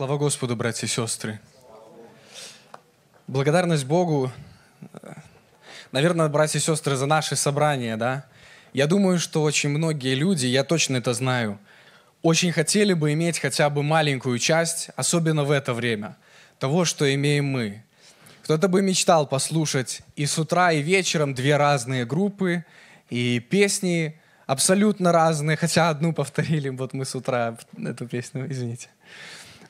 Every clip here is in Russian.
Слава Господу, братья и сестры. Благодарность Богу, наверное, братья и сестры, за наше собрание, да? Я думаю, что очень многие люди, я точно это знаю, очень хотели бы иметь хотя бы маленькую часть, особенно в это время, того, что имеем мы. Кто-то бы мечтал послушать и с утра, и вечером две разные группы, и песни абсолютно разные, хотя одну повторили, вот мы с утра эту песню, извините.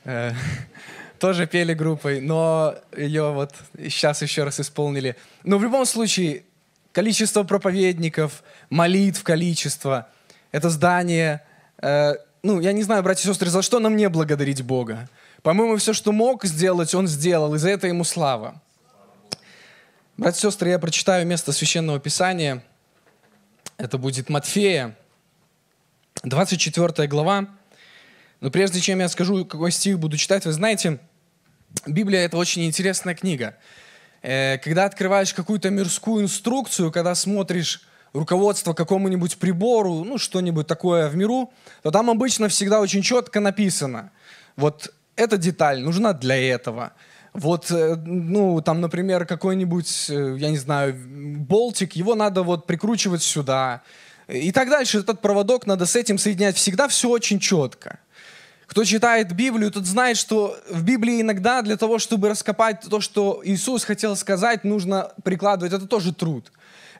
Э, тоже пели группой, но ее вот сейчас еще раз исполнили. Но в любом случае, количество проповедников, молитв количество, это здание. Э, ну, я не знаю, братья и сестры, за что нам не благодарить Бога? По-моему, все, что мог сделать, он сделал, и за это ему слава. Братья и сестры, я прочитаю место Священного Писания. Это будет Матфея, 24 глава, но прежде чем я скажу, какой стих буду читать, вы знаете, Библия — это очень интересная книга. Э, когда открываешь какую-то мирскую инструкцию, когда смотришь руководство какому-нибудь прибору, ну, что-нибудь такое в миру, то там обычно всегда очень четко написано, вот эта деталь нужна для этого. Вот, э, ну, там, например, какой-нибудь, э, я не знаю, болтик, его надо вот прикручивать сюда. И так дальше. Этот проводок надо с этим соединять. Всегда все очень четко. Кто читает Библию, тот знает, что в Библии иногда для того, чтобы раскопать то, что Иисус хотел сказать, нужно прикладывать. Это тоже труд.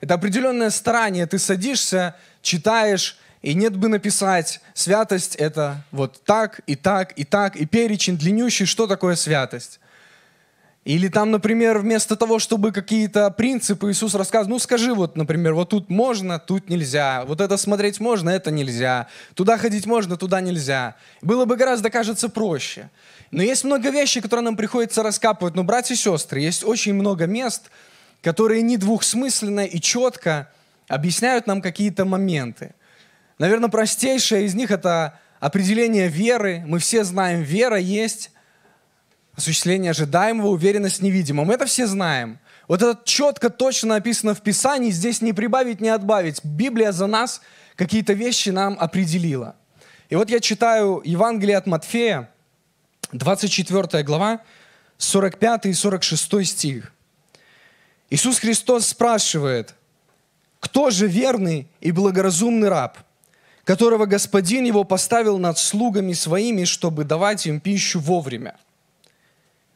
Это определенное старание. Ты садишься, читаешь, и нет бы написать, святость это вот так, и так, и так, и перечень длиннющий, что такое святость. Или там, например, вместо того, чтобы какие-то принципы Иисус рассказывает, ну скажи вот, например, вот тут можно, тут нельзя, вот это смотреть можно, это нельзя, туда ходить можно, туда нельзя. Было бы гораздо, кажется, проще. Но есть много вещей, которые нам приходится раскапывать. Но, братья и сестры, есть очень много мест, которые недвухсмысленно и четко объясняют нам какие-то моменты. Наверное, простейшее из них – это определение веры. Мы все знаем, вера есть осуществление ожидаемого, уверенность в невидимом. Это все знаем. Вот это четко, точно написано в Писании, здесь не прибавить, не отбавить. Библия за нас какие-то вещи нам определила. И вот я читаю Евангелие от Матфея, 24 глава, 45 и 46 стих. Иисус Христос спрашивает, кто же верный и благоразумный раб, которого Господин его поставил над слугами своими, чтобы давать им пищу вовремя?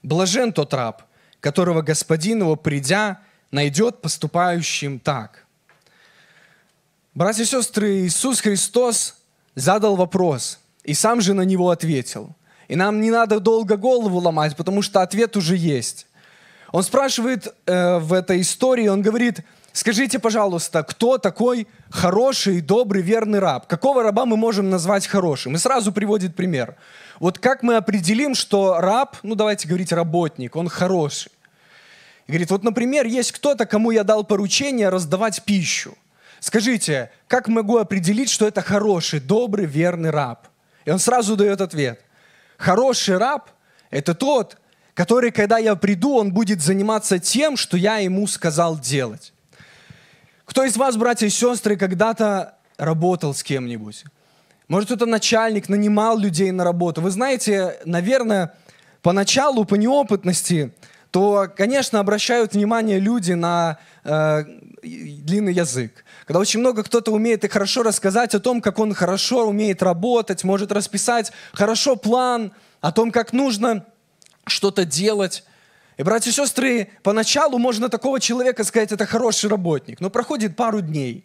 Блажен тот раб, которого господин его, придя, найдет поступающим так. Братья и сестры, Иисус Христос задал вопрос, и сам же на него ответил. И нам не надо долго голову ломать, потому что ответ уже есть. Он спрашивает э, в этой истории, он говорит – Скажите, пожалуйста, кто такой хороший, добрый, верный раб? Какого раба мы можем назвать хорошим? И сразу приводит пример. Вот как мы определим, что раб, ну давайте говорить работник, он хороший? И говорит, вот, например, есть кто-то, кому я дал поручение раздавать пищу. Скажите, как могу определить, что это хороший, добрый, верный раб? И он сразу дает ответ. Хороший раб – это тот, который, когда я приду, он будет заниматься тем, что я ему сказал делать. Кто из вас, братья и сестры, когда-то работал с кем-нибудь? Может, кто-то начальник нанимал людей на работу. Вы знаете, наверное, поначалу по неопытности, то, конечно, обращают внимание люди на э, длинный язык. Когда очень много кто-то умеет и хорошо рассказать о том, как он хорошо умеет работать, может расписать хорошо план о том, как нужно что-то делать. И, братья и сестры, поначалу можно такого человека сказать, это хороший работник, но проходит пару дней,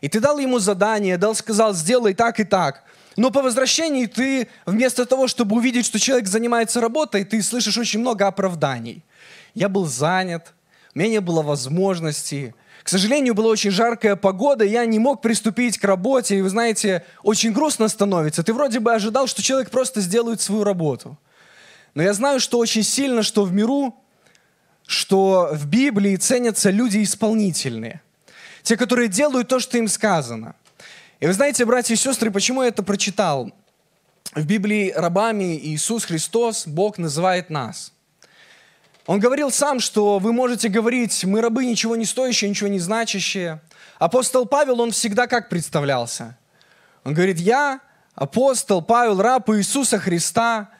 и ты дал ему задание, дал, сказал, сделай так и так. Но по возвращении ты, вместо того, чтобы увидеть, что человек занимается работой, ты слышишь очень много оправданий. Я был занят, у меня не было возможности, к сожалению, была очень жаркая погода, я не мог приступить к работе, и, вы знаете, очень грустно становится. Ты вроде бы ожидал, что человек просто сделает свою работу. Но я знаю, что очень сильно, что в миру что в Библии ценятся люди исполнительные, те, которые делают то, что им сказано. И вы знаете, братья и сестры, почему я это прочитал? В Библии рабами Иисус Христос, Бог называет нас. Он говорил сам, что вы можете говорить, мы рабы, ничего не стоящие, ничего не значащие. Апостол Павел, он всегда как представлялся? Он говорит, я апостол Павел, раб Иисуса Христа,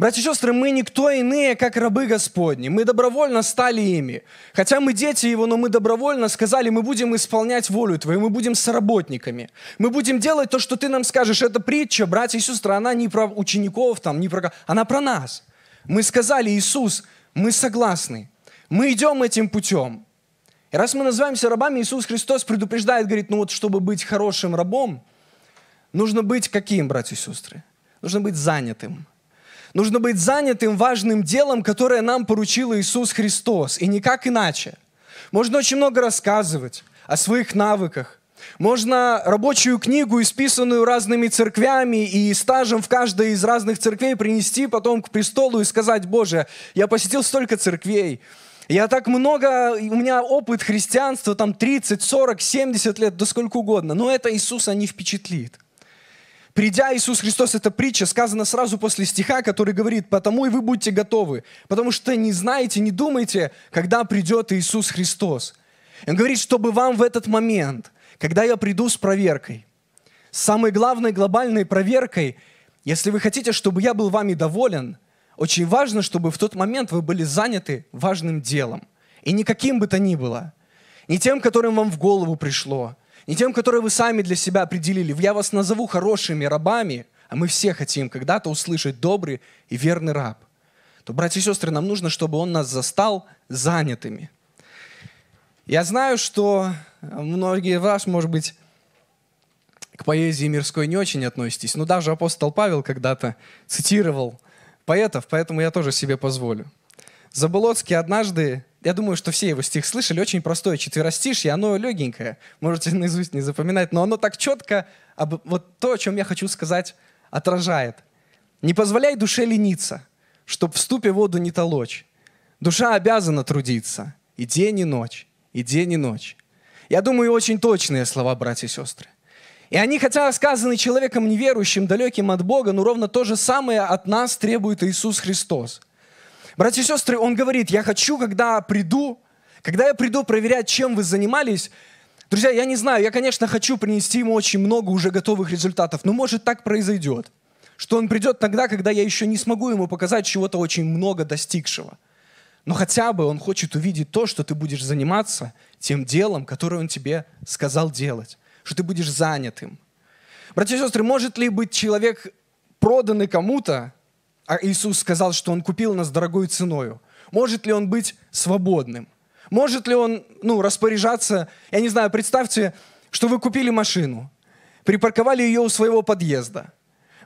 Братья и сестры, мы никто иные, как рабы Господни. Мы добровольно стали ими. Хотя мы дети Его, но мы добровольно сказали, мы будем исполнять волю Твою, мы будем сработниками. Мы будем делать то, что Ты нам скажешь. Это притча, братья и сестры, она не про учеников, там, не про... она про нас. Мы сказали, Иисус, мы согласны. Мы идем этим путем. И раз мы называемся рабами, Иисус Христос предупреждает, говорит, ну вот чтобы быть хорошим рабом, нужно быть каким, братья и сестры? Нужно быть занятым – Нужно быть занятым важным делом, которое нам поручил Иисус Христос, и никак иначе. Можно очень много рассказывать о своих навыках, можно рабочую книгу, исписанную разными церквями и стажем в каждой из разных церквей, принести потом к престолу и сказать, Боже, я посетил столько церквей, я так много, у меня опыт христианства, там 30, 40, 70 лет, да сколько угодно, но это Иисуса не впечатлит. Придя, Иисус Христос, эта притча сказана сразу после стиха, который говорит, «Потому и вы будьте готовы, потому что не знаете, не думайте, когда придет Иисус Христос». Он говорит, чтобы вам в этот момент, когда я приду с проверкой, самой главной глобальной проверкой, если вы хотите, чтобы я был вами доволен, очень важно, чтобы в тот момент вы были заняты важным делом. И никаким бы то ни было. Не тем, которым вам в голову пришло, не тем, которые вы сами для себя определили. Я вас назову хорошими рабами, а мы все хотим когда-то услышать добрый и верный раб. То, братья и сестры, нам нужно, чтобы он нас застал занятыми. Я знаю, что многие вас, может быть, к поэзии мирской не очень относитесь, но даже апостол Павел когда-то цитировал поэтов, поэтому я тоже себе позволю. Заболоцкий однажды я думаю, что все его стих слышали. Очень простое и оно легенькое. Можете наизусть не запоминать, но оно так четко об... вот то, о чем я хочу сказать, отражает. «Не позволяй душе лениться, чтоб в ступе воду не толочь. Душа обязана трудиться и день, и ночь, и день, и ночь». Я думаю, очень точные слова, братья и сестры. И они, хотя сказаны человеком неверующим, далеким от Бога, но ровно то же самое от нас требует Иисус Христос – Братья и сестры, он говорит, я хочу, когда приду, когда я приду проверять, чем вы занимались, Друзья, я не знаю, я, конечно, хочу принести ему очень много уже готовых результатов, но может так произойдет, что он придет тогда, когда я еще не смогу ему показать чего-то очень много достигшего. Но хотя бы он хочет увидеть то, что ты будешь заниматься тем делом, которое он тебе сказал делать, что ты будешь занятым. Братья и сестры, может ли быть человек проданный кому-то, а Иисус сказал, что Он купил нас дорогой ценою. Может ли Он быть свободным? Может ли Он ну, распоряжаться? Я не знаю, представьте, что вы купили машину, припарковали ее у своего подъезда,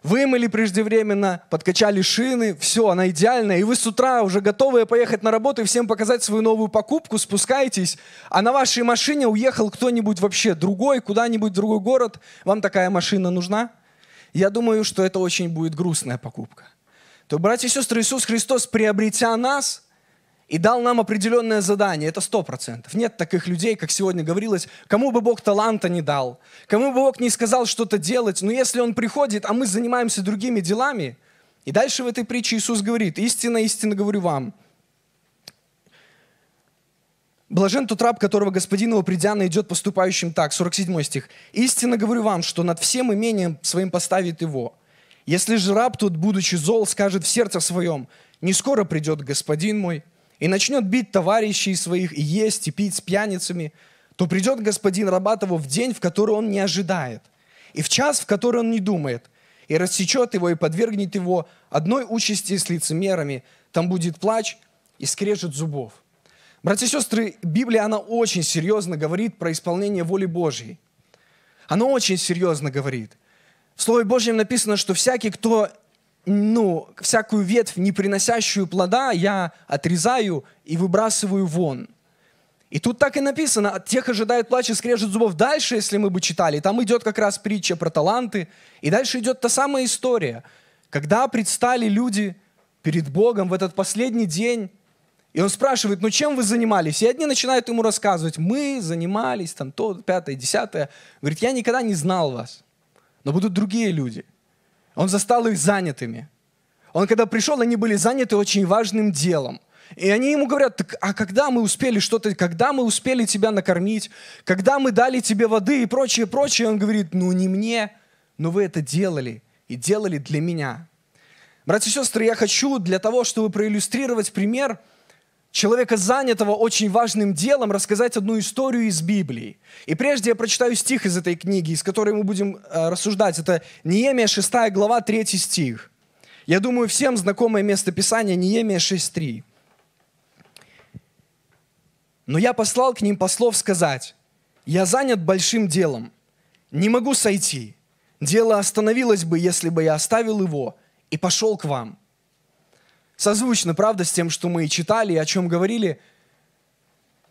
вымыли преждевременно, подкачали шины, все, она идеальная, и вы с утра уже готовы поехать на работу и всем показать свою новую покупку, спускаетесь, а на вашей машине уехал кто-нибудь вообще другой, куда-нибудь в другой город, вам такая машина нужна? Я думаю, что это очень будет грустная покупка то, братья и сестры, Иисус Христос, приобретя нас, и дал нам определенное задание, это сто процентов. Нет таких людей, как сегодня говорилось, кому бы Бог таланта не дал, кому бы Бог не сказал что-то делать, но если Он приходит, а мы занимаемся другими делами, и дальше в этой притче Иисус говорит, истинно, истинно говорю вам, Блажен тот раб, которого господин его придя идет поступающим так. 47 стих. «Истинно говорю вам, что над всем имением своим поставит его, если же раб тут, будучи зол, скажет в сердце своем, «Не скоро придет господин мой», и начнет бить товарищей своих, и есть, и пить с пьяницами, то придет господин раба того в день, в который он не ожидает, и в час, в который он не думает, и рассечет его, и подвергнет его одной участи с лицемерами. Там будет плач и скрежет зубов. Братья и сестры, Библия, она очень серьезно говорит про исполнение воли Божьей. Она очень серьезно говорит – в Слове Божьем написано, что всякий, кто ну, всякую ветвь, не приносящую плода, я отрезаю и выбрасываю вон. И тут так и написано, от тех ожидает плач и скрежет зубов. Дальше, если мы бы читали, там идет как раз притча про таланты, и дальше идет та самая история, когда предстали люди перед Богом в этот последний день, и он спрашивает, ну чем вы занимались? И одни начинают ему рассказывать, мы занимались там то, пятое, десятое. Говорит, я никогда не знал вас но будут другие люди. Он застал их занятыми. Он когда пришел, они были заняты очень важным делом. И они ему говорят, так, а когда мы успели что-то, когда мы успели тебя накормить, когда мы дали тебе воды и прочее, прочее, он говорит, ну не мне, но вы это делали и делали для меня. Братья и сестры, я хочу для того, чтобы проиллюстрировать пример – человека, занятого очень важным делом, рассказать одну историю из Библии. И прежде я прочитаю стих из этой книги, из которой мы будем э, рассуждать. Это Неемия 6 глава 3 стих. Я думаю, всем знакомое место Писания Неемия 6.3. «Но я послал к ним послов сказать, «Я занят большим делом, не могу сойти. Дело остановилось бы, если бы я оставил его и пошел к вам созвучно, правда, с тем, что мы читали и о чем говорили.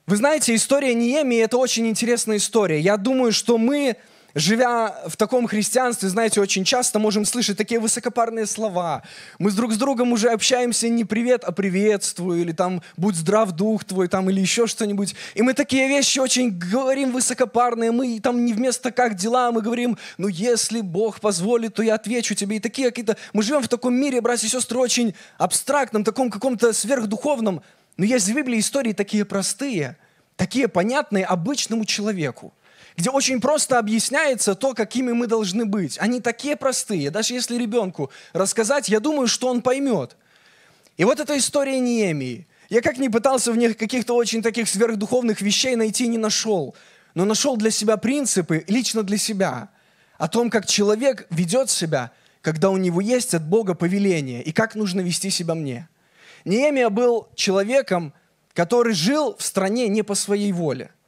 Вы знаете, история Ниемии – это очень интересная история. Я думаю, что мы живя в таком христианстве, знаете, очень часто можем слышать такие высокопарные слова. Мы друг с другом уже общаемся не привет, а приветствую, или там будь здрав дух твой, там, или еще что-нибудь. И мы такие вещи очень говорим высокопарные, мы там не вместо как дела, мы говорим, ну если Бог позволит, то я отвечу тебе. И такие какие-то... Мы живем в таком мире, братья и сестры, очень абстрактном, таком каком-то сверхдуховном. Но есть в Библии истории такие простые, такие понятные обычному человеку – где очень просто объясняется то, какими мы должны быть. Они такие простые. Даже если ребенку рассказать, я думаю, что он поймет. И вот эта история Неемии. Я как ни пытался в них каких-то очень таких сверхдуховных вещей найти, не нашел. Но нашел для себя принципы, лично для себя, о том, как человек ведет себя, когда у него есть от Бога повеление, и как нужно вести себя мне. Неемия был человеком, который жил в стране не по своей воле –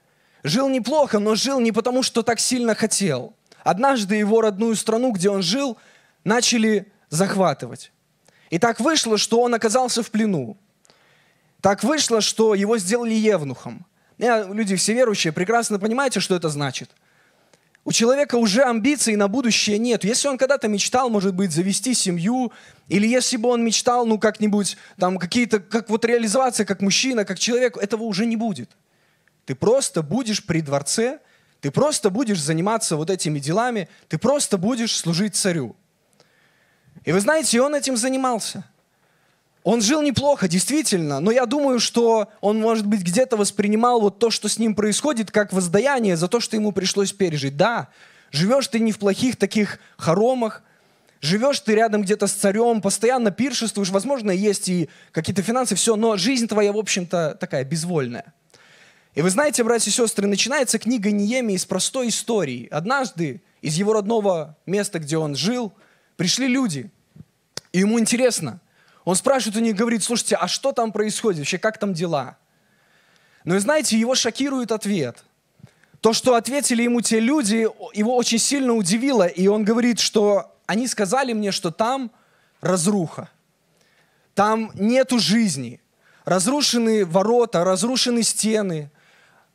Жил неплохо, но жил не потому, что так сильно хотел. Однажды его родную страну, где он жил, начали захватывать. И так вышло, что он оказался в плену. Так вышло, что его сделали евнухом. Люди все верующие прекрасно понимаете, что это значит – у человека уже амбиций на будущее нет. Если он когда-то мечтал, может быть, завести семью, или если бы он мечтал, ну, как-нибудь, там, какие-то, как вот реализоваться как мужчина, как человек, этого уже не будет ты просто будешь при дворце, ты просто будешь заниматься вот этими делами, ты просто будешь служить царю. И вы знаете, он этим занимался. Он жил неплохо, действительно, но я думаю, что он, может быть, где-то воспринимал вот то, что с ним происходит, как воздаяние за то, что ему пришлось пережить. Да, живешь ты не в плохих таких хоромах, живешь ты рядом где-то с царем, постоянно пиршествуешь, возможно, есть и какие-то финансы, все, но жизнь твоя, в общем-то, такая безвольная – и вы знаете, братья и сестры, начинается книга Ниеми из простой истории. Однажды из его родного места, где он жил, пришли люди, и ему интересно. Он спрашивает у них, говорит, слушайте, а что там происходит вообще, как там дела? Но и знаете, его шокирует ответ. То, что ответили ему те люди, его очень сильно удивило, и он говорит, что они сказали мне, что там разруха, там нету жизни, разрушены ворота, разрушены стены,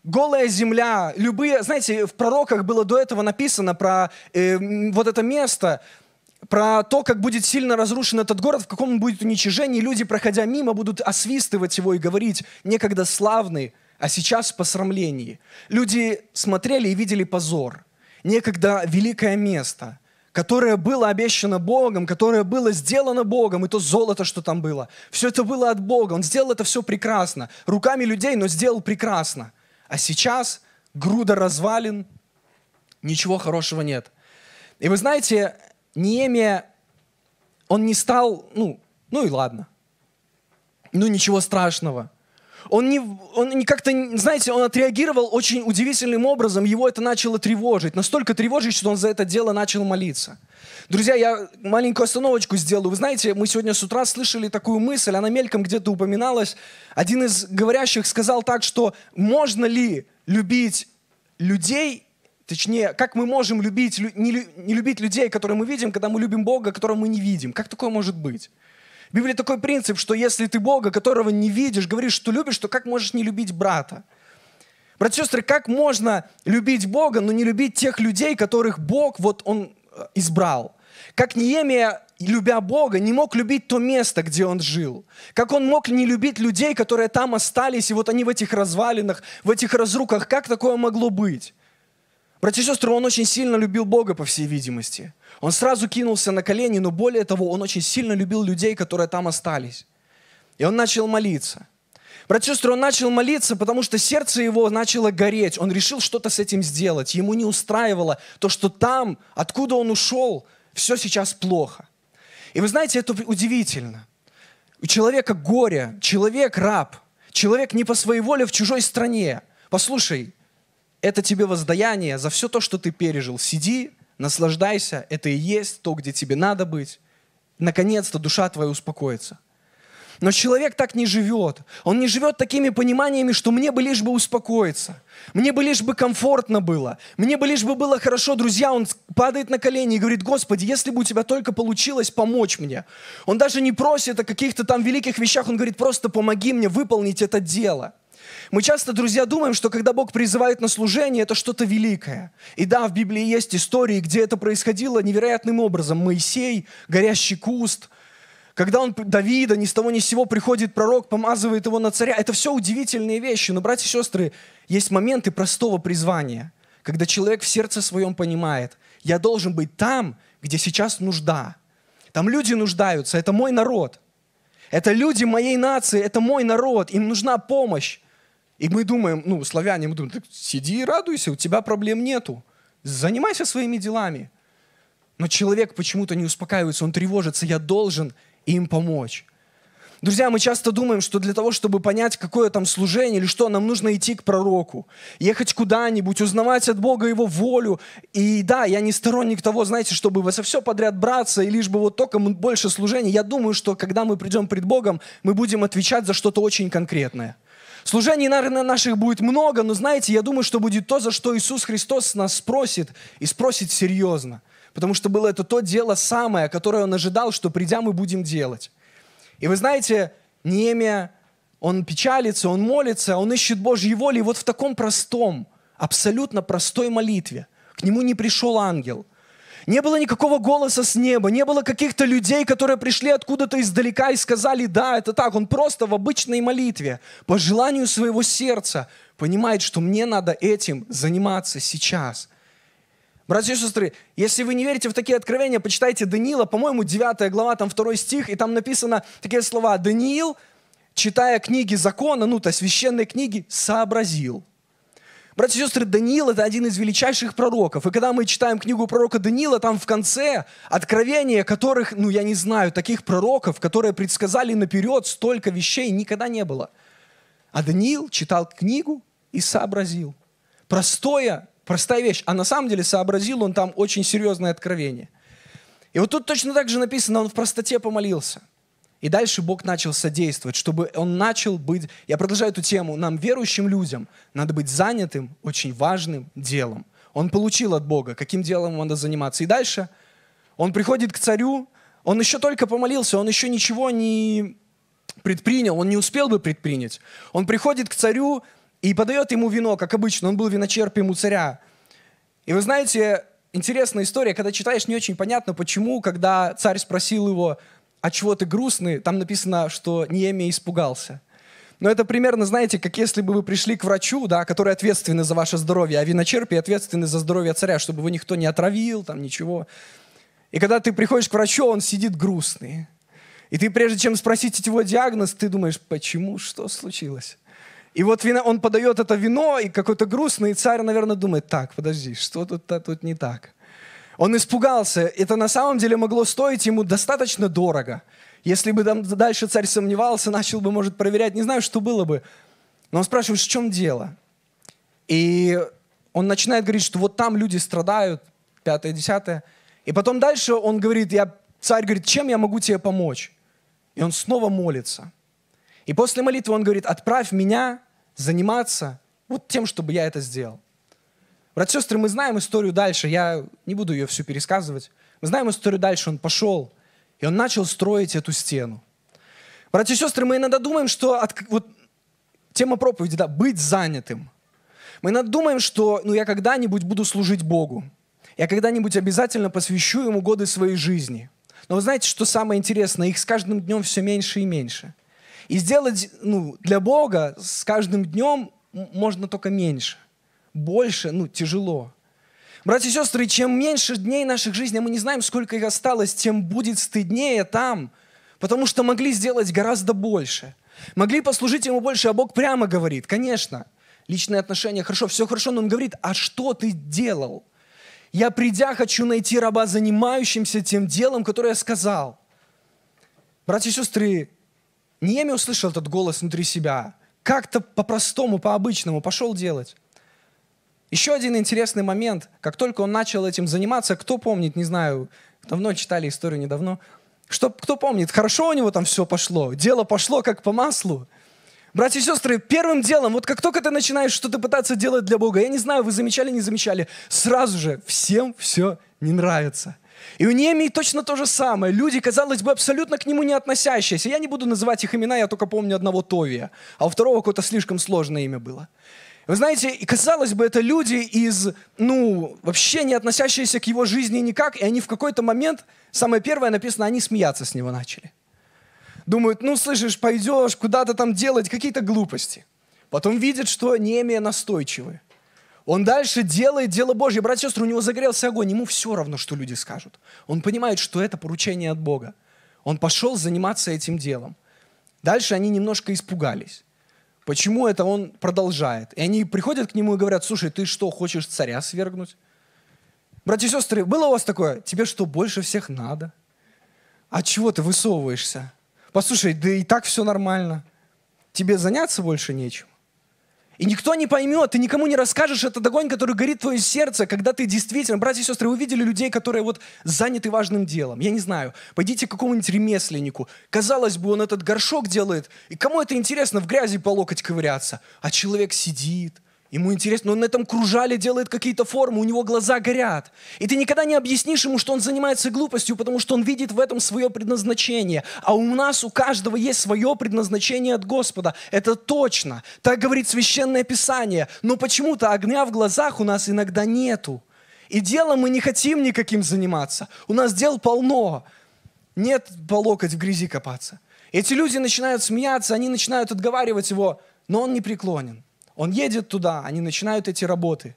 голая земля, любые, знаете, в пророках было до этого написано про э, вот это место, про то, как будет сильно разрушен этот город, в каком он будет уничижении, люди, проходя мимо, будут освистывать его и говорить, некогда славный, а сейчас в посрамлении. Люди смотрели и видели позор, некогда великое место, которое было обещано Богом, которое было сделано Богом, и то золото, что там было. Все это было от Бога, Он сделал это все прекрасно, руками людей, но сделал прекрасно – а сейчас груда развалин, ничего хорошего нет. И вы знаете, Неме он не стал, ну, ну и ладно. Ну ничего страшного он не, он не как-то, знаете, он отреагировал очень удивительным образом, его это начало тревожить, настолько тревожить, что он за это дело начал молиться. Друзья, я маленькую остановочку сделаю. Вы знаете, мы сегодня с утра слышали такую мысль, она мельком где-то упоминалась. Один из говорящих сказал так, что можно ли любить людей Точнее, как мы можем любить, не, не любить людей, которые мы видим, когда мы любим Бога, которого мы не видим? Как такое может быть? В Библии такой принцип, что если ты Бога, которого не видишь, говоришь, что любишь, то как можешь не любить брата? Братья и сестры, как можно любить Бога, но не любить тех людей, которых Бог вот он э, избрал? Как Неемия, любя Бога, не мог любить то место, где он жил? Как он мог не любить людей, которые там остались, и вот они в этих развалинах, в этих разруках? Как такое могло быть? Братья и сестры, он очень сильно любил Бога, по всей видимости – он сразу кинулся на колени, но более того, он очень сильно любил людей, которые там остались. И он начал молиться. Братья сестры, он начал молиться, потому что сердце его начало гореть. Он решил что-то с этим сделать. Ему не устраивало то, что там, откуда он ушел, все сейчас плохо. И вы знаете, это удивительно. У человека горе, человек раб, человек не по своей воле в чужой стране. Послушай, это тебе воздаяние за все то, что ты пережил. Сиди наслаждайся, это и есть то, где тебе надо быть. Наконец-то душа твоя успокоится. Но человек так не живет. Он не живет такими пониманиями, что мне бы лишь бы успокоиться. Мне бы лишь бы комфортно было. Мне бы лишь бы было хорошо. Друзья, он падает на колени и говорит, Господи, если бы у тебя только получилось помочь мне. Он даже не просит о каких-то там великих вещах. Он говорит, просто помоги мне выполнить это дело. Мы часто, друзья, думаем, что когда Бог призывает на служение, это что-то великое. И да, в Библии есть истории, где это происходило невероятным образом. Моисей, горящий куст, когда он Давида ни с того ни с сего приходит пророк, помазывает его на царя. Это все удивительные вещи. Но, братья и сестры, есть моменты простого призвания, когда человек в сердце своем понимает, я должен быть там, где сейчас нужда. Там люди нуждаются, это мой народ. Это люди моей нации, это мой народ, им нужна помощь. И мы думаем, ну, славяне, мы думаем, так сиди и радуйся, у тебя проблем нету. Занимайся своими делами. Но человек почему-то не успокаивается, он тревожится, я должен им помочь. Друзья, мы часто думаем, что для того, чтобы понять, какое там служение или что, нам нужно идти к пророку, ехать куда-нибудь, узнавать от Бога Его волю. И да, я не сторонник того, знаете, чтобы во все подряд браться, и лишь бы вот только больше служения. Я думаю, что когда мы придем пред Богом, мы будем отвечать за что-то очень конкретное – Служений, наверное, наших будет много, но знаете, я думаю, что будет то, за что Иисус Христос нас спросит, и спросит серьезно. Потому что было это то дело самое, которое Он ожидал, что придя мы будем делать. И вы знаете, Немия, он печалится, он молится, он ищет Божьей воли. И вот в таком простом, абсолютно простой молитве к нему не пришел ангел. Не было никакого голоса с неба, не было каких-то людей, которые пришли откуда-то издалека и сказали, да, это так. Он просто в обычной молитве, по желанию своего сердца, понимает, что мне надо этим заниматься сейчас. Братья и сестры, если вы не верите в такие откровения, почитайте Даниила, по-моему, 9 глава, там 2 стих, и там написано такие слова. Даниил, читая книги закона, ну, то священные книги, сообразил – Братья и сестры, Даниил – это один из величайших пророков. И когда мы читаем книгу пророка Даниила, там в конце откровения, которых, ну я не знаю, таких пророков, которые предсказали наперед столько вещей, никогда не было. А Даниил читал книгу и сообразил. Простое, простая вещь. А на самом деле сообразил он там очень серьезное откровение. И вот тут точно так же написано, он в простоте помолился. И дальше Бог начал содействовать, чтобы он начал быть... Я продолжаю эту тему. Нам, верующим людям, надо быть занятым очень важным делом. Он получил от Бога, каким делом надо заниматься. И дальше он приходит к царю, он еще только помолился, он еще ничего не предпринял, он не успел бы предпринять. Он приходит к царю и подает ему вино, как обычно, он был виночерпием у царя. И вы знаете, интересная история, когда читаешь, не очень понятно, почему, когда царь спросил его, «А чего ты грустный?» там написано, что Неемия испугался. Но это примерно, знаете, как если бы вы пришли к врачу, да, который ответственный за ваше здоровье, а виночерпи ответственны за здоровье царя, чтобы его никто не отравил, там ничего. И когда ты приходишь к врачу, он сидит грустный. И ты, прежде чем спросить его диагноз, ты думаешь, почему, что случилось? И вот вино, он подает это вино, и какой-то грустный, и царь, наверное, думает, так, подожди, что тут, -то, тут не так? Он испугался. Это на самом деле могло стоить ему достаточно дорого. Если бы там дальше царь сомневался, начал бы, может, проверять, не знаю, что было бы. Но он спрашивает, в чем дело? И он начинает говорить, что вот там люди страдают, пятое, десятое. И потом дальше он говорит, я, царь говорит, чем я могу тебе помочь? И он снова молится. И после молитвы он говорит, отправь меня заниматься вот тем, чтобы я это сделал. Брат, сестры, мы знаем историю дальше, я не буду ее всю пересказывать. Мы знаем историю дальше, он пошел, и он начал строить эту стену. Братья и сестры, мы иногда думаем, что от, вот, тема проповеди, да, быть занятым. Мы иногда думаем, что ну, я когда-нибудь буду служить Богу. Я когда-нибудь обязательно посвящу Ему годы своей жизни. Но вы знаете, что самое интересное? Их с каждым днем все меньше и меньше. И сделать ну, для Бога с каждым днем можно только меньше – больше, ну, тяжело. Братья и сестры, чем меньше дней наших жизней, а мы не знаем, сколько их осталось, тем будет стыднее там, потому что могли сделать гораздо больше. Могли послужить ему больше, а Бог прямо говорит, конечно, личные отношения, хорошо, все хорошо, но он говорит, а что ты делал? Я, придя, хочу найти раба, занимающимся тем делом, которое я сказал. Братья и сестры, Неемия услышал этот голос внутри себя. Как-то по-простому, по-обычному пошел делать. Еще один интересный момент. Как только он начал этим заниматься, кто помнит, не знаю, давно читали историю, недавно, что, кто помнит, хорошо у него там все пошло, дело пошло как по маслу. Братья и сестры, первым делом, вот как только ты начинаешь что-то пытаться делать для Бога, я не знаю, вы замечали, не замечали, сразу же всем все не нравится. И у Неемии точно то же самое. Люди, казалось бы, абсолютно к нему не относящиеся. Я не буду называть их имена, я только помню одного Товия. А у второго какое-то слишком сложное имя было. Вы знаете, и казалось бы, это люди из, ну, вообще не относящиеся к его жизни никак, и они в какой-то момент, самое первое написано, они смеяться с него начали. Думают, ну, слышишь, пойдешь куда-то там делать какие-то глупости. Потом видят, что Немия настойчивый. Он дальше делает дело Божье. Братья и сестры, у него загорелся огонь. Ему все равно, что люди скажут. Он понимает, что это поручение от Бога. Он пошел заниматься этим делом. Дальше они немножко испугались. Почему это он продолжает? И они приходят к нему и говорят, слушай, ты что, хочешь царя свергнуть? Братья и сестры, было у вас такое? Тебе что, больше всех надо? А чего ты высовываешься? Послушай, да и так все нормально. Тебе заняться больше нечем. И никто не поймет, ты никому не расскажешь этот огонь, который горит в твое сердце, когда ты действительно, братья и сестры, увидели людей, которые вот заняты важным делом. Я не знаю, пойдите к какому-нибудь ремесленнику. Казалось бы, он этот горшок делает, и кому это интересно в грязи по локоть ковыряться? А человек сидит, Ему интересно, он на этом кружале делает какие-то формы, у него глаза горят. И ты никогда не объяснишь ему, что он занимается глупостью, потому что он видит в этом свое предназначение. А у нас, у каждого есть свое предназначение от Господа. Это точно. Так говорит Священное Писание. Но почему-то огня в глазах у нас иногда нету. И делом мы не хотим никаким заниматься. У нас дел полно. Нет по локоть в грязи копаться. Эти люди начинают смеяться, они начинают отговаривать его, но он не преклонен. Он едет туда, они начинают эти работы.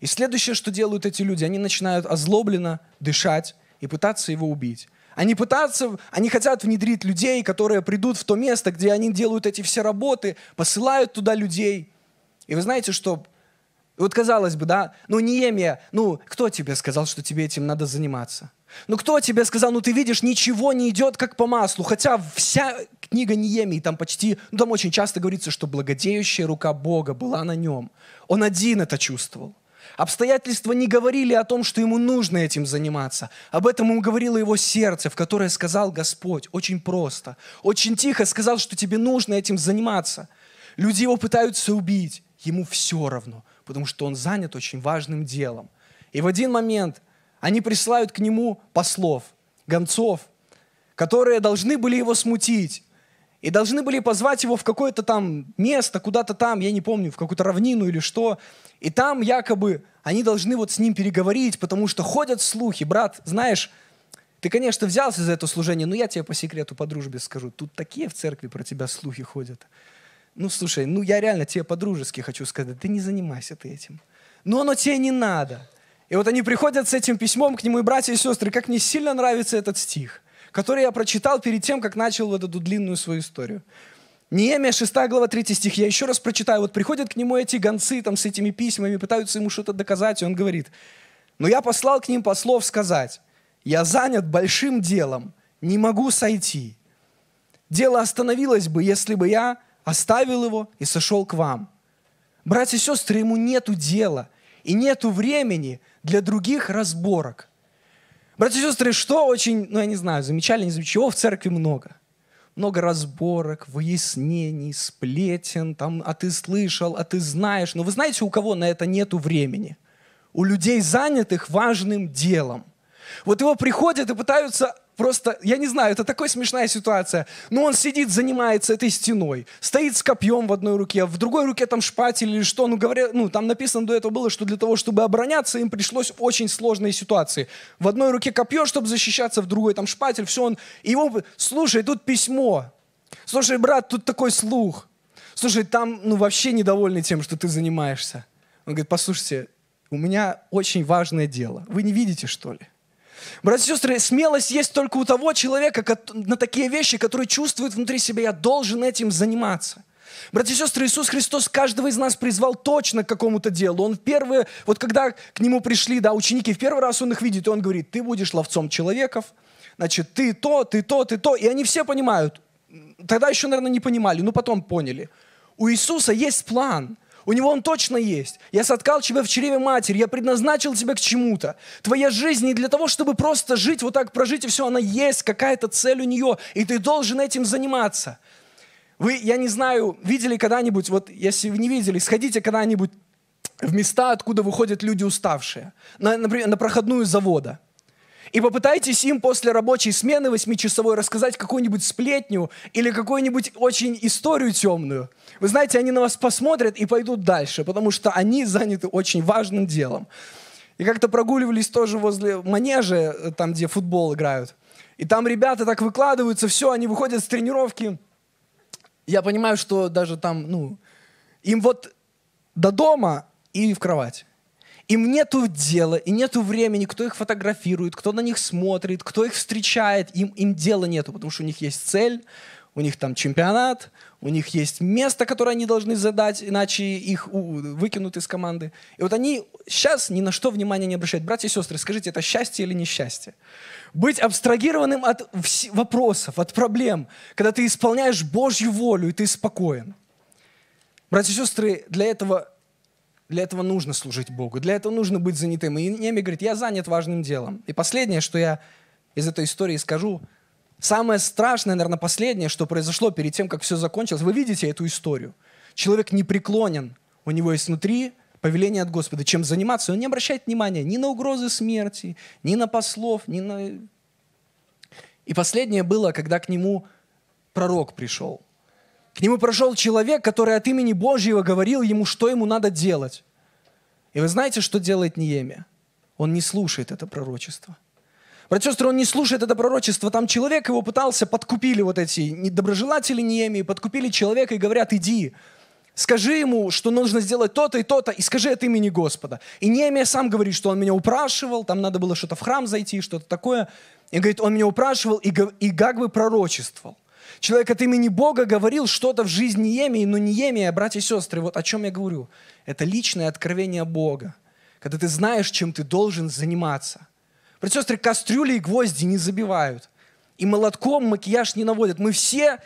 И следующее, что делают эти люди, они начинают озлобленно дышать и пытаться его убить. Они пытаются, они хотят внедрить людей, которые придут в то место, где они делают эти все работы, посылают туда людей. И вы знаете, что вот казалось бы, да, ну Неемия, ну кто тебе сказал, что тебе этим надо заниматься? Ну кто тебе сказал, ну ты видишь, ничего не идет как по маслу, хотя вся книга Неемии, там почти, ну там очень часто говорится, что благодеющая рука Бога была на нем. Он один это чувствовал. Обстоятельства не говорили о том, что ему нужно этим заниматься. Об этом ему говорило его сердце, в которое сказал Господь очень просто, очень тихо сказал, что тебе нужно этим заниматься. Люди его пытаются убить, ему все равно, потому что он занят очень важным делом. И в один момент они присылают к нему послов, гонцов, которые должны были его смутить и должны были позвать его в какое-то там место, куда-то там, я не помню, в какую-то равнину или что. И там якобы они должны вот с ним переговорить, потому что ходят слухи. Брат, знаешь, ты, конечно, взялся за это служение, но я тебе по секрету, по дружбе скажу. Тут такие в церкви про тебя слухи ходят. Ну, слушай, ну я реально тебе по-дружески хочу сказать, ты не занимайся ты этим. Но оно тебе не надо. И вот они приходят с этим письмом к нему, и братья и сестры, как мне сильно нравится этот стих, который я прочитал перед тем, как начал вот эту длинную свою историю. Неемия 6 глава 3 стих, я еще раз прочитаю. Вот приходят к нему эти гонцы там с этими письмами, пытаются ему что-то доказать, и он говорит, но я послал к ним послов сказать, я занят большим делом, не могу сойти. Дело остановилось бы, если бы я оставил его и сошел к вам. Братья и сестры, ему нету дела и нету времени – для других разборок. Братья и сестры, что очень, ну я не знаю, замечали, не замечали, чего в церкви много? Много разборок, выяснений, сплетен, там, а ты слышал, а ты знаешь. Но вы знаете, у кого на это нету времени? У людей, занятых важным делом. Вот его приходят и пытаются Просто, я не знаю, это такая смешная ситуация. Но он сидит, занимается этой стеной, стоит с копьем в одной руке, в другой руке там шпатель или что. Ну, говоря, ну, там написано до этого было, что для того, чтобы обороняться, им пришлось очень сложные ситуации. В одной руке копье, чтобы защищаться, в другой там шпатель, все он... И его, слушай, тут письмо. Слушай, брат, тут такой слух. Слушай, там, ну, вообще недовольны тем, что ты занимаешься. Он говорит, послушайте, у меня очень важное дело. Вы не видите, что ли? Братья и сестры, смелость есть только у того человека на такие вещи, который чувствует внутри себя, я должен этим заниматься. Братья и сестры, Иисус Христос каждого из нас призвал точно к какому-то делу. Он первый, вот когда к нему пришли, да, ученики, в первый раз он их видит, и он говорит, ты будешь ловцом человеков, значит, ты то, ты то, ты то. И они все понимают. Тогда еще, наверное, не понимали, но потом поняли. У Иисуса есть план. У него он точно есть. Я соткал тебя в чреве матери, я предназначил тебя к чему-то. Твоя жизнь не для того, чтобы просто жить, вот так прожить, и все, она есть, какая-то цель у нее, и ты должен этим заниматься. Вы, я не знаю, видели когда-нибудь, вот если вы не видели, сходите когда-нибудь в места, откуда выходят люди уставшие. На, например, на проходную завода. И попытайтесь им после рабочей смены восьмичасовой рассказать какую-нибудь сплетню или какую-нибудь очень историю темную. Вы знаете, они на вас посмотрят и пойдут дальше, потому что они заняты очень важным делом. И как-то прогуливались тоже возле манежа, э, там, где футбол играют. И там ребята так выкладываются, все, они выходят с тренировки. Я понимаю, что даже там, ну, им вот до дома и в кровать. Им нету дела, и нету времени, кто их фотографирует, кто на них смотрит, кто их встречает. Им, им дела нету, потому что у них есть цель, у них там чемпионат, у них есть место, которое они должны задать, иначе их выкинут из команды. И вот они сейчас ни на что внимания не обращают. Братья и сестры, скажите, это счастье или несчастье? Быть абстрагированным от вопросов, от проблем, когда ты исполняешь Божью волю, и ты спокоен. Братья и сестры, для этого для этого нужно служить Богу, для этого нужно быть занятым. И Неми говорит, я занят важным делом. И последнее, что я из этой истории скажу, самое страшное, наверное, последнее, что произошло перед тем, как все закончилось, вы видите эту историю. Человек не преклонен, у него есть внутри повеление от Господа, чем заниматься. Он не обращает внимания ни на угрозы смерти, ни на послов, ни на... И последнее было, когда к нему пророк пришел – к нему прошел человек, который от имени Божьего говорил ему, что ему надо делать. И вы знаете, что делает Ниеме? Он не слушает это пророчество. Братья сестры, он не слушает это пророчество. Там человек его пытался, подкупили вот эти доброжелатели Неемии, подкупили человека и говорят, иди, скажи ему, что нужно сделать то-то и то-то, и скажи от имени Господа. И Неемия сам говорит, что он меня упрашивал, там надо было что-то в храм зайти, что-то такое. И говорит, он меня упрашивал и, и как бы пророчествовал человек от имени Бога говорил что-то в жизни Неемии, но не а братья и сестры, вот о чем я говорю. Это личное откровение Бога, когда ты знаешь, чем ты должен заниматься. Братья и сестры, кастрюли и гвозди не забивают. И молотком макияж не наводят. Мы все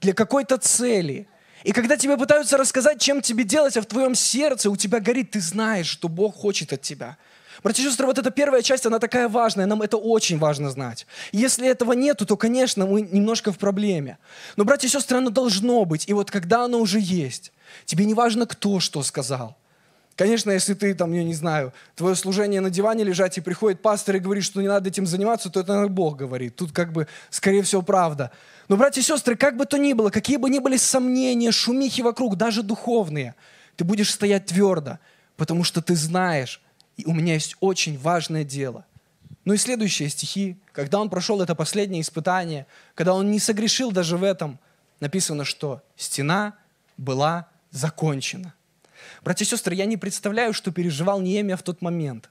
для какой-то цели. И когда тебе пытаются рассказать, чем тебе делать, а в твоем сердце у тебя горит, ты знаешь, что Бог хочет от тебя – Братья и сестры, вот эта первая часть, она такая важная, нам это очень важно знать. Если этого нету, то, конечно, мы немножко в проблеме. Но, братья и сестры, оно должно быть. И вот когда оно уже есть, тебе не важно, кто что сказал. Конечно, если ты там, я не знаю, твое служение на диване лежать и приходит пастор и говорит, что не надо этим заниматься, то это Бог говорит. Тут как бы, скорее всего, правда. Но, братья и сестры, как бы то ни было, какие бы ни были сомнения, шумихи вокруг, даже духовные, ты будешь стоять твердо, потому что ты знаешь, и у меня есть очень важное дело. Ну и следующие стихи, когда он прошел это последнее испытание, когда он не согрешил даже в этом, написано, что стена была закончена. Братья и сестры, я не представляю, что переживал Неемия в тот момент,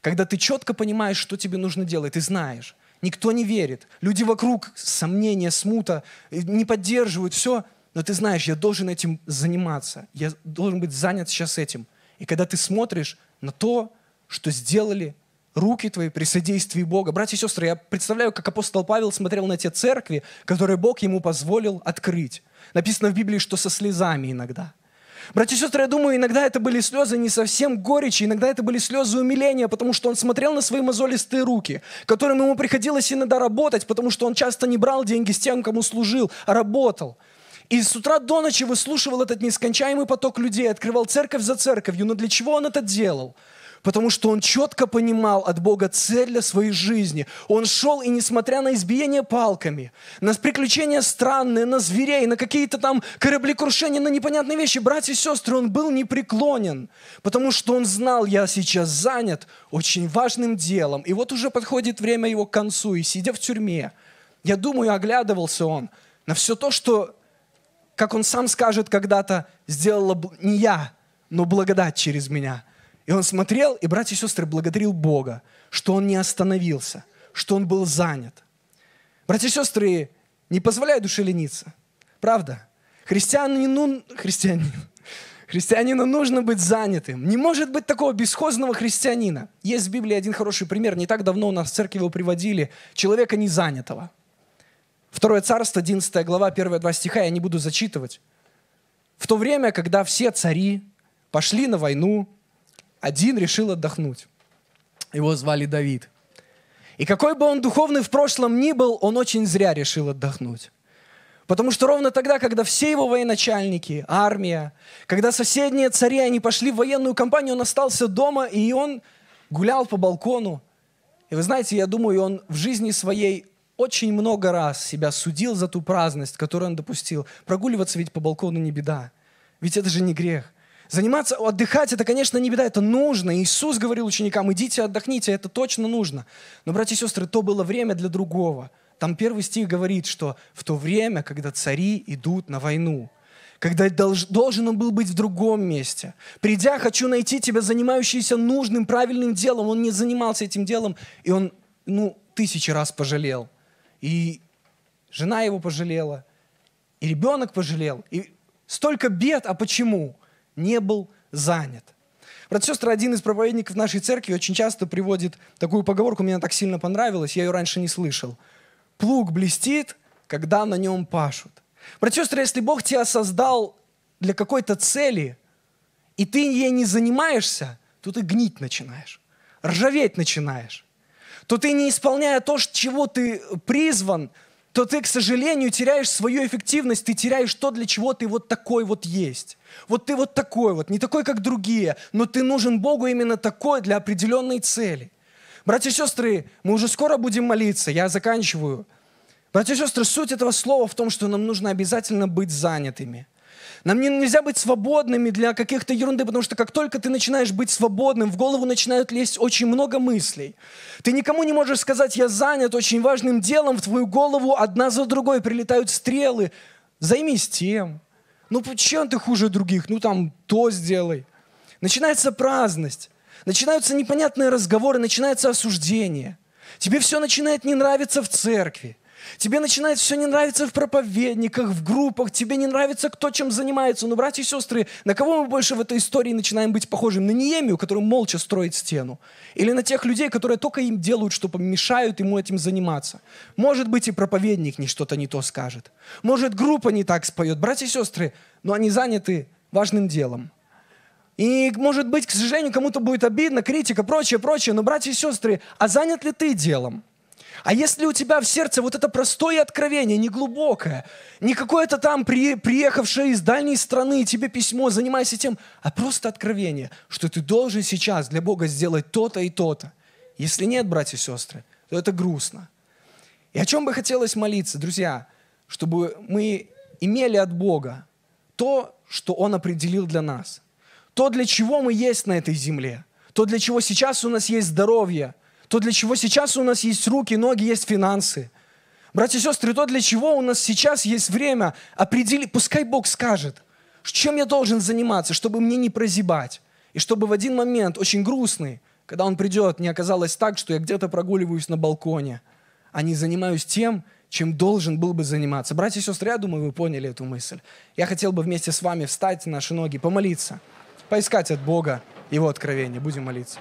когда ты четко понимаешь, что тебе нужно делать, ты знаешь, никто не верит, люди вокруг сомнения, смута, э, не поддерживают, все, но ты знаешь, я должен этим заниматься, я должен быть занят сейчас этим. И когда ты смотришь на то, что сделали руки твои при содействии Бога. Братья и сестры, я представляю, как апостол Павел смотрел на те церкви, которые Бог ему позволил открыть. Написано в Библии, что со слезами иногда. Братья и сестры, я думаю, иногда это были слезы не совсем горечи, иногда это были слезы умиления, потому что он смотрел на свои мозолистые руки, которым ему приходилось иногда работать, потому что он часто не брал деньги с тем, кому служил, а работал. И с утра до ночи выслушивал этот нескончаемый поток людей, открывал церковь за церковью. Но для чего он это делал? потому что он четко понимал от Бога цель для своей жизни. Он шел, и несмотря на избиение палками, на приключения странные, на зверей, на какие-то там кораблекрушения, на непонятные вещи, братья и сестры, он был непреклонен, потому что он знал, я сейчас занят очень важным делом. И вот уже подходит время его к концу, и сидя в тюрьме, я думаю, оглядывался он на все то, что, как он сам скажет когда-то, сделала не я, но благодать через меня – и он смотрел, и братья и сестры благодарил Бога, что он не остановился, что он был занят. Братья и сестры, не позволяй душе лениться. Правда? Христианину, христианину, христианину нужно быть занятым. Не может быть такого бесхозного христианина. Есть в Библии один хороший пример. Не так давно у нас в церкви его приводили. Человека незанятого. Второе царство, 11 глава, первые два стиха, я не буду зачитывать. В то время, когда все цари пошли на войну, один решил отдохнуть. Его звали Давид. И какой бы он духовный в прошлом ни был, он очень зря решил отдохнуть. Потому что ровно тогда, когда все его военачальники, армия, когда соседние цари, они пошли в военную кампанию, он остался дома, и он гулял по балкону. И вы знаете, я думаю, он в жизни своей очень много раз себя судил за ту праздность, которую он допустил. Прогуливаться ведь по балкону не беда. Ведь это же не грех. Заниматься, отдыхать, это, конечно, не беда, это нужно. Иисус говорил ученикам, идите отдохните, это точно нужно. Но, братья и сестры, то было время для другого. Там первый стих говорит, что в то время, когда цари идут на войну, когда должен он был быть в другом месте. Придя, хочу найти тебя, занимающийся нужным, правильным делом. Он не занимался этим делом, и он, ну, тысячи раз пожалел. И жена его пожалела, и ребенок пожалел. И столько бед, а почему? не был занят. Брат, сестры, один из проповедников нашей церкви очень часто приводит такую поговорку, мне она так сильно понравилась, я ее раньше не слышал. Плуг блестит, когда на нем пашут. Брат, сестры, если Бог тебя создал для какой-то цели, и ты ей не занимаешься, то ты гнить начинаешь, ржаветь начинаешь. То ты, не исполняя то, чего ты призван, то ты, к сожалению, теряешь свою эффективность, ты теряешь то, для чего ты вот такой вот есть. Вот ты вот такой вот, не такой, как другие, но ты нужен Богу именно такой для определенной цели. Братья и сестры, мы уже скоро будем молиться, я заканчиваю. Братья и сестры, суть этого слова в том, что нам нужно обязательно быть занятыми – нам не, нельзя быть свободными для каких-то ерунды, потому что как только ты начинаешь быть свободным, в голову начинают лезть очень много мыслей. Ты никому не можешь сказать, я занят очень важным делом, в твою голову одна за другой прилетают стрелы. Займись тем. Ну, почему ты хуже других? Ну, там, то сделай. Начинается праздность. Начинаются непонятные разговоры, начинается осуждение. Тебе все начинает не нравиться в церкви. Тебе начинает все не нравиться в проповедниках, в группах, тебе не нравится, кто чем занимается. Но, братья и сестры, на кого мы больше в этой истории начинаем быть похожим? На Неемию, который молча строит стену? Или на тех людей, которые только им делают, что помешают ему этим заниматься? Может быть, и проповедник не что-то не то скажет. Может, группа не так споет. Братья и сестры, но они заняты важным делом. И, может быть, к сожалению, кому-то будет обидно, критика, прочее, прочее. Но, братья и сестры, а занят ли ты делом? А если у тебя в сердце вот это простое откровение, неглубокое, не какое-то там при, приехавшее из дальней страны тебе письмо, занимайся тем, а просто откровение, что ты должен сейчас для Бога сделать то-то и то-то. Если нет, братья и сестры, то это грустно. И о чем бы хотелось молиться, друзья, чтобы мы имели от Бога то, что Он определил для нас, то, для чего мы есть на этой земле, то, для чего сейчас у нас есть здоровье – то, для чего сейчас у нас есть руки, ноги, есть финансы. Братья и сестры, то, для чего у нас сейчас есть время, определи, пускай Бог скажет, чем я должен заниматься, чтобы мне не прозябать. И чтобы в один момент, очень грустный, когда он придет, не оказалось так, что я где-то прогуливаюсь на балконе, а не занимаюсь тем, чем должен был бы заниматься. Братья и сестры, я думаю, вы поняли эту мысль. Я хотел бы вместе с вами встать на наши ноги, помолиться, поискать от Бога его откровение. Будем молиться.